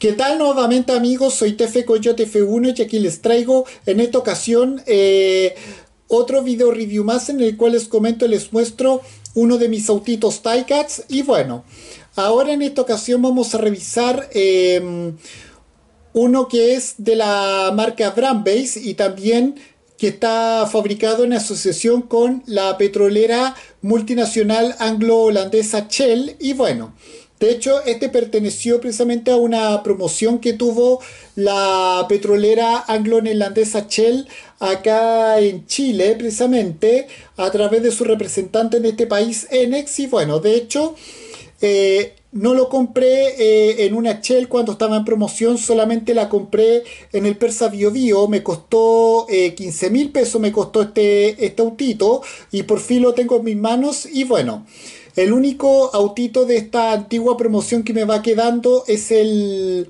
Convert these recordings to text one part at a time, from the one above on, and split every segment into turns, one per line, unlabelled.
¿Qué tal nuevamente amigos? Soy Tefe Coyote F1 y aquí les traigo en esta ocasión eh, otro video review más en el cual les comento y les muestro uno de mis autitos Ticats y bueno, ahora en esta ocasión vamos a revisar em, uno que es de la marca Brambase y también que está fabricado en asociación con la petrolera multinacional anglo-holandesa Shell y bueno, de hecho, este perteneció precisamente a una promoción que tuvo la petrolera anglo-neerlandesa Shell acá en Chile, precisamente, a través de su representante en este país, Enex. Y bueno, de hecho, eh, no lo compré eh, en una Shell cuando estaba en promoción, solamente la compré en el Persa Bio Bio. Me costó 15 eh, mil pesos, me costó este, este autito y por fin lo tengo en mis manos. Y bueno, el único autito de esta antigua promoción que me va quedando es el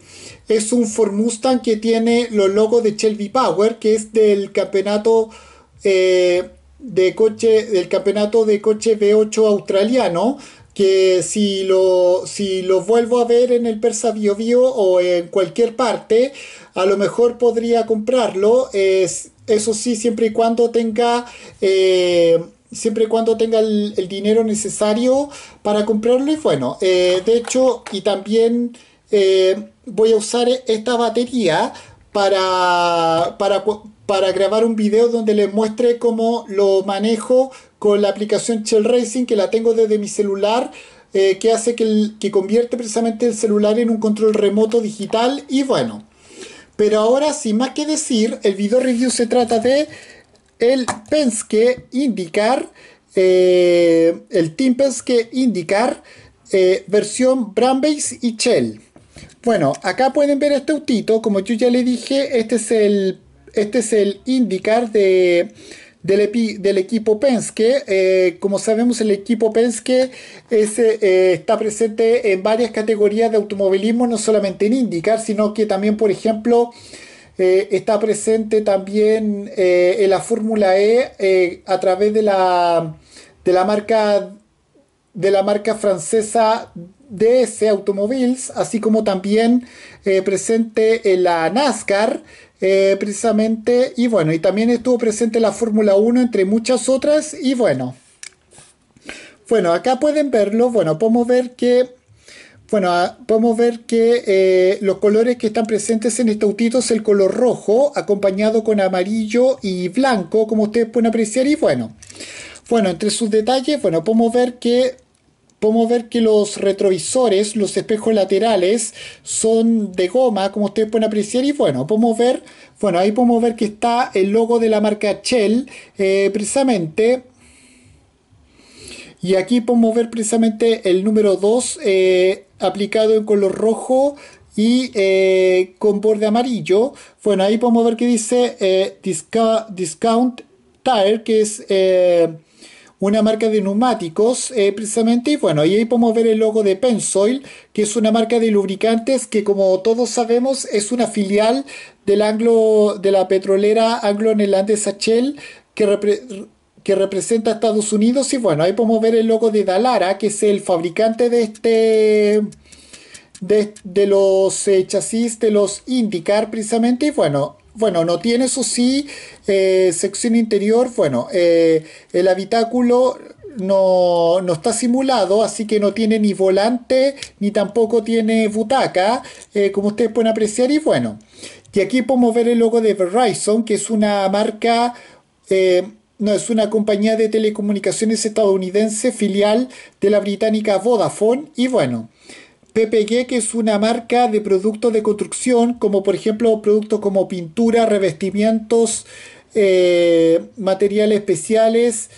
es un Ford Mustang que tiene los logos de Shelby Power, que es del campeonato eh, de coche del campeonato de coche V8 australiano que si lo, si lo vuelvo a ver en el Persa Bio, o en cualquier parte, a lo mejor podría comprarlo, eso sí, siempre y cuando tenga eh, siempre y cuando tenga el, dinero necesario para comprarlo. Y bueno, eh, de hecho, y también eh, voy a usar esta batería para, para, grabar un video donde les muestre cómo lo manejo con la aplicación Shell Racing que la tengo desde mi celular. Eh, que hace que, que convierte precisamente el celular en un control remoto digital y bueno pero ahora sin más que decir el video review se trata de el Penske indicar eh, el Team Penske indicar eh, versión base y Shell. Bueno, acá pueden ver este autito, como yo ya le dije, este es el, este es el de, del, equipo Penske. Eh, como sabemos, el equipo Penske eh, está presente en varias categorías de automovilismo, no solamente en indicar, sino que también, por ejemplo, eh, está presente también eh, en la Fórmula E eh, a través de la, de la marca de la marca francesa DS Automobiles, así como también presente en la NASCAR, precisamente, y bueno, y también estuvo presente la Fórmula 1, entre muchas otras, y bueno. Bueno, acá pueden verlo, bueno, podemos ver que bueno, ah, podemos ver que eh, los colores que están presentes en este autito es el color rojo, acompañado con amarillo y blanco, como ustedes pueden apreciar. Y bueno, bueno, entre sus detalles, bueno, podemos ver que podemos ver que los retrovisores, los espejos laterales, son de goma, como ustedes pueden apreciar. Y bueno, podemos ver, bueno, ahí podemos ver que está el logo de la marca Shell, eh, precisamente y aquí podemos ver precisamente el número 2 eh, aplicado en color rojo y eh, con borde amarillo. Bueno, ahí podemos ver que dice eh, Discount Tire, que es una marca de neumáticos precisamente y bueno ahí podemos ver el logo de Pensoil, que es una marca de lubricantes que como todos sabemos es una filial del anglo de la petrolera anglo neerlandesa Shell que que representa a Estados Unidos y bueno, ahí podemos ver el logo de Dalara, que es el fabricante de este de, los eh, chasis de los IndyCar precisamente y bueno, bueno, no tiene eso sí eh, sección interior, bueno, eh, el habitáculo no, no, está simulado, así que no tiene ni volante ni tampoco tiene butaca, como ustedes pueden apreciar y bueno, y aquí podemos ver el logo de Verizon, que es una marca no, es una compañía de telecomunicaciones estadounidense, filial de la británica Vodafone. Y bueno, PPG, que es una marca de productos de construcción, como por ejemplo productos como pintura, revestimientos, eh, materiales especiales,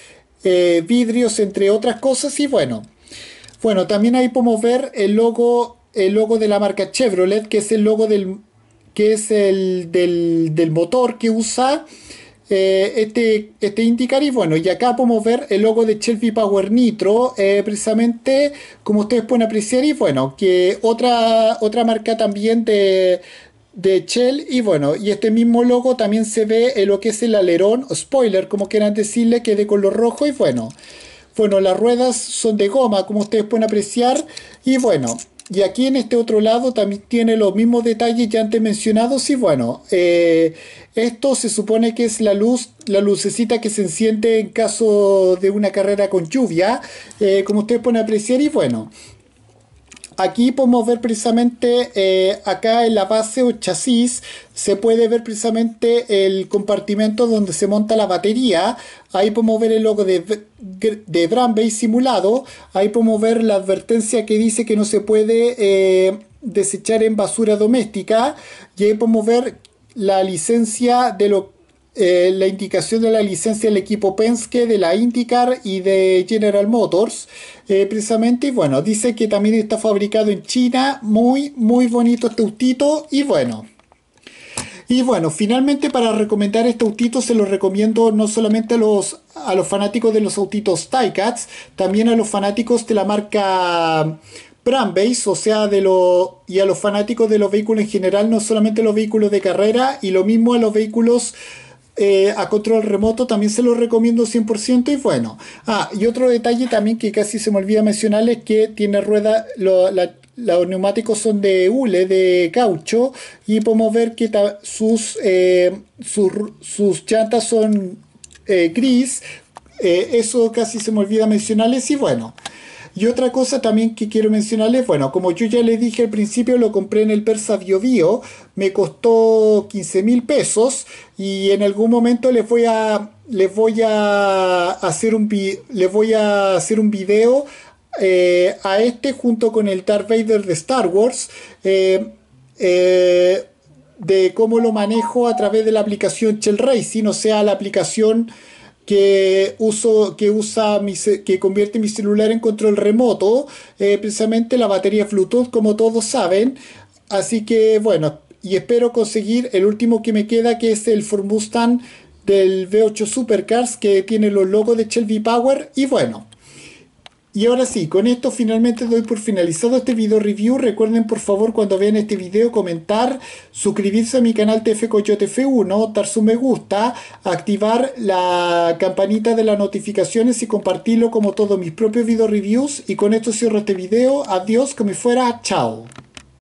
eh, vidrios, entre otras cosas. Y bueno, bueno, también ahí podemos ver el logo, el logo de la marca Chevrolet, que es el logo del que es el del, del motor que usa eh, este, este, indicar y bueno, y acá podemos ver el logo de Shelby Power Nitro, eh, precisamente como ustedes pueden apreciar. Y bueno, que otra, otra marca también de, de Shell y bueno, y este mismo logo también se ve en lo que es el alerón spoiler, como quieran decirle, que de color rojo y bueno, bueno, las ruedas son de goma, como ustedes pueden apreciar y bueno, y aquí en este otro lado también tiene los mismos detalles ya antes mencionados y bueno, eh, esto se supone que es la luz, la lucecita que se enciende en caso de una carrera con lluvia, eh, como ustedes pueden apreciar y bueno, Aquí podemos ver precisamente eh, acá en la base o chasis se puede ver precisamente el compartimento donde se monta la batería. Ahí podemos ver el logo de, de simulado. Ahí podemos ver la advertencia que dice que no se puede eh, desechar en basura doméstica. Y ahí podemos ver la licencia de lo eh, la indicación de la licencia del equipo Penske, de la IndyCar y de General Motors, eh, precisamente. Y bueno, dice que también está fabricado en China. Muy, muy bonito este autito. Y bueno. Y bueno, finalmente para recomendar este autito se lo recomiendo no solamente a los, a los fanáticos de los autitos Ticats, también a los fanáticos de la marca Prambase, o sea, de los y a los fanáticos de los vehículos en general, no solamente los vehículos de carrera, y lo mismo a los vehículos eh, a control remoto también se lo recomiendo 100% y bueno. Ah, y otro detalle también que casi se me olvida mencionar es que tiene rueda, los neumáticos son de hule, de caucho y podemos ver que sus, chantas eh, sus, sus, son eh, gris. eso casi se me olvida mencionarles y bueno. Y otra cosa también que quiero mencionarles, bueno, como yo ya les dije al principio, lo compré en el Persa Bio me costó 15 mil pesos y en algún momento les voy a les voy a hacer un les voy a hacer un video eh, a este junto con el Darth Vader de Star Wars eh, eh, de cómo lo manejo a través de la aplicación Shell Racing, o sea, la aplicación que, uso, que, usa que convierte mi celular en control remoto, eh, precisamente la batería Bluetooth, como todos saben. Así que bueno, y espero conseguir el último que me queda, que es el Formustan del V8 Supercars, que tiene los logos de Shelby Power. Y bueno, y ahora sí, con esto finalmente doy por finalizado este video review. Recuerden por favor cuando vean este video comentar, suscribirse a mi canal TF 1 dar su me gusta, activar la campanita de las notificaciones y compartirlo como todos mis propios video reviews. Y con esto cierro este video. Adiós, que me fuera. Chao.